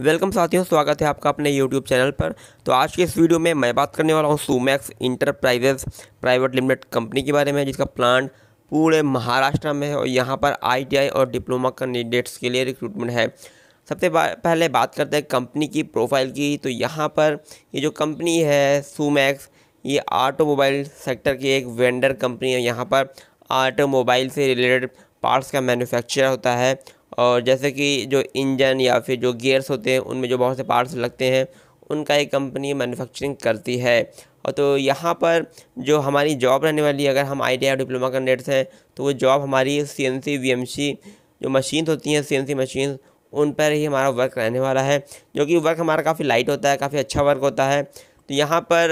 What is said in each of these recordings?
welcome साथियों स्वागत है आपका अपने यूट्यूब चैनल पर तो आज के इस वीडियो में मैं बात करने वाला हूँ Sumax enterprises private limited company के बारे में जिसका प्लान पूरे महाराष्ट्र में है और यहाँ पर आईटीआई और डिप्लोमा कैंडिडेट्स के लिए रिक्रूटमेंट है सबसे पहले बात करते हैं कंपनी की प्रोफाइल की तो यहाँ पर ये जो कंपनी है सुमैक्स ये ऑटोमोबाइल सेक्टर की एक वेंडर कंपनी है यहाँ पर ऑटोमोबाइल से रिलेटेड पार्ट्स का मैन्युफैक्चर होता है और जैसे कि जो इंजन या फिर जो गियर्स होते हैं उनमें जो बहुत से पार्ट्स लगते हैं उनका एक कंपनी मैन्युफैक्चरिंग करती है और तो यहाँ पर जो हमारी जॉब रहने वाली है अगर हम आई टी डिप्लोमा कैंडिडेट्स हैं तो वो जॉब हमारी C N C V M C जो मशीन होती हैं सी एन सी मशीन उन पर ही हमारा वर्क रहने वाला है जो कि वर्क हमारा काफ़ी लाइट होता है काफ़ी अच्छा वर्क होता है तो यहाँ पर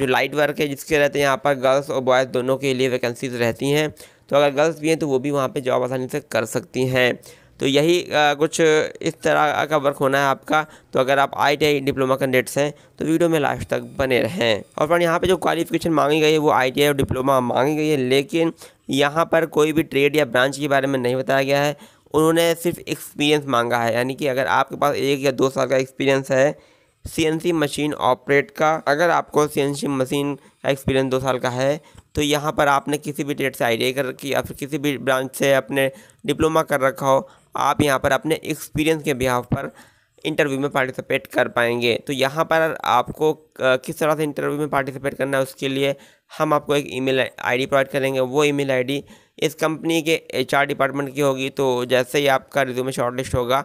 जो लाइट वर्क है जिसके रहते हैं यहाँ पर गर्ल्स और बॉयज़ दोनों के लिए वैकेंसीज रहती हैं तो अगर गर्ल्स भी हैं तो वो भी वहाँ पे जॉब आसानी से कर सकती हैं तो यही कुछ इस तरह का वर्क होना है आपका तो अगर आप आई डिप्लोमा कैंडिडेट्स हैं तो वीडियो में लास्ट तक बने रहें और फ्रेंड यहाँ पे जो क्वालिफिकेशन मांगी गई है वो आई और डिप्लोमा मांगी गई है लेकिन यहाँ पर कोई भी ट्रेड या ब्रांच के बारे में नहीं बताया गया है उन्होंने सिर्फ एक्सपीरियंस मांगा है यानी कि अगर आपके पास एक या दो साल का एक्सपीरियंस है सी मशीन ऑपरेट का अगर आपको सी मशीन का एक्सपीरियंस दो साल का है तो यहाँ पर आपने किसी भी ट्रेड से आई कर रखी या फिर किसी भी ब्रांच से अपने डिप्लोमा कर रखा हो आप यहाँ पर अपने एक्सपीरियंस के बिहाव पर इंटरव्यू में पार्टिसिपेट कर पाएंगे तो यहाँ पर आपको किस तरह से इंटरव्यू में पार्टिसिपेट करना है उसके लिए हम आपको एक ईमेल आईडी प्रोवाइड करेंगे वो ईमेल आईडी इस कंपनी के एचआर डिपार्टमेंट की होगी तो जैसे ही आपका रिज्यूमे शॉर्टलिस्ट होगा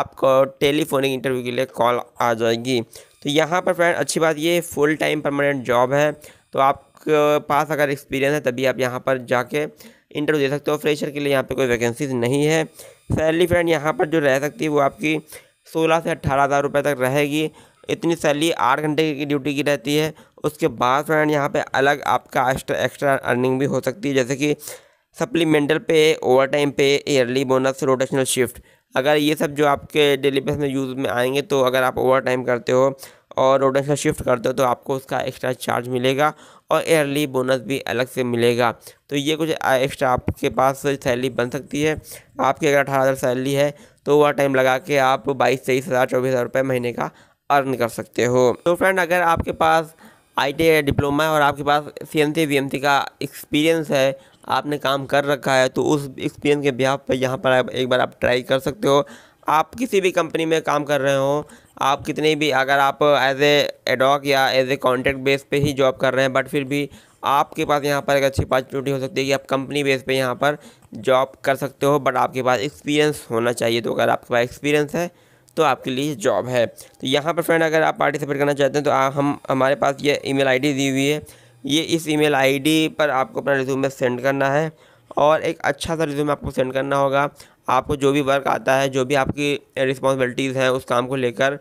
आपको टेलीफोनिक इंटरव्यू के लिए कॉल आ जाएगी तो यहाँ पर फ्रेंड अच्छी बात ये फुल टाइम परमानेंट जॉब है तो आप आपके पास अगर एक्सपीरियंस है तभी आप यहाँ पर जाके इंटरव्यू दे सकते हो फ्रेशर के लिए यहाँ पर कोई वैकेंसीज नहीं है सैलरी फ्रेंड यहाँ पर जो रह सकती है वो आपकी सोलह से अट्ठारह हज़ार रुपये तक रहेगी इतनी सैलरी आठ घंटे की ड्यूटी की रहती है उसके बाद फ्रेंड यहाँ पे अलग आपका एक्स्ट्रा एक्स्ट्रा अर्निंग भी हो सकती है जैसे कि supplemental pay overtime pay early bonus rotational shift अगर ये सब जो आपके डेली बेस में यूज़ में आएंगे तो अगर आप ओवर टाइम करते हो और रोटेशन शिफ्ट करते हो तो आपको उसका एक्स्ट्रा चार्ज मिलेगा और एयरली बोनस भी अलग से मिलेगा तो ये कुछ एक्स्ट्रा आपके पास सैलरी बन सकती है आपकी अगर अठारह हज़ार सैलरी है तो वह टाइम लगा के आप बाईस तेईस हज़ार चौबीस हज़ार रुपये महीने का अर्न कर सकते हो तो फ्रेंड अगर आपके पास आई टी डिप्लोमा है और आपके पास C M C V M C का एक्सपीरियंस है आपने काम कर रखा है तो उस एक्सपीरियंस के ब्याह पर यहाँ पर एक बार आप ट्राई कर सकते हो आप किसी भी कंपनी में काम कर रहे हो आप कितने भी अगर आप एज ए एडॉक या एज ए कॉन्ट्रैक्ट बेस पे ही जॉब कर रहे हैं बट फिर भी आपके पास यहाँ पर एक अच्छी अपॉर्चुनिटी हो सकती है कि आप कंपनी बेस पे यहाँ पर जॉब कर सकते हो बट आपके पास एक्सपीरियंस होना चाहिए तो अगर आपके पास एक्सपीरियंस है तो आपके लिए जॉब है तो यहाँ पर फ्रेंड अगर आप पार्टिसिपेट करना चाहते हैं तो आप हम हमारे पास ये ईमेल आईडी दी हुई है ये इस ईमेल आईडी पर आपको अपना रिज्यूमे सेंड करना है और एक अच्छा सा रिज्यूमे आपको सेंड करना होगा आपको जो भी वर्क आता है जो भी आपकी रिस्पॉन्सिबिलिटीज़ हैं उस काम को लेकर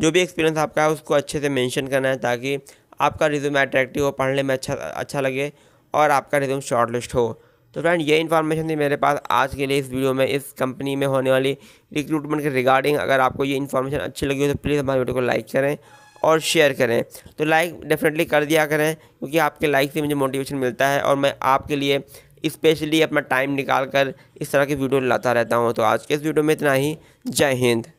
जो भी एक्सपीरियंस आपका है उसको अच्छे से मेंशन करना है ताकि आपका रिज्यूम अट्रैक्टिव हो पढ़ने में अच्छा अच्छा लगे और आपका रिज्यूम शॉर्ट लिस्ट हो तो फ्रेंड ये इन्फॉर्मेशन थी मेरे पास आज के लिए इस वीडियो में इस कंपनी में होने वाली रिक्रूटमेंट के रिगार्डिंग अगर आपको ये इन्फॉर्मेशन अच्छी लगी हो तो प्लीज़ हमारे वीडियो को लाइक करें और शेयर करें तो लाइक डेफिनेटली कर दिया करें क्योंकि आपके लाइक से मुझे मोटिवेशन मिलता है और मैं आपके लिए स्पेशली अपना टाइम निकाल कर इस तरह की वीडियो लाता रहता हूँ तो आज के इस वीडियो में इतना ही जय हिंद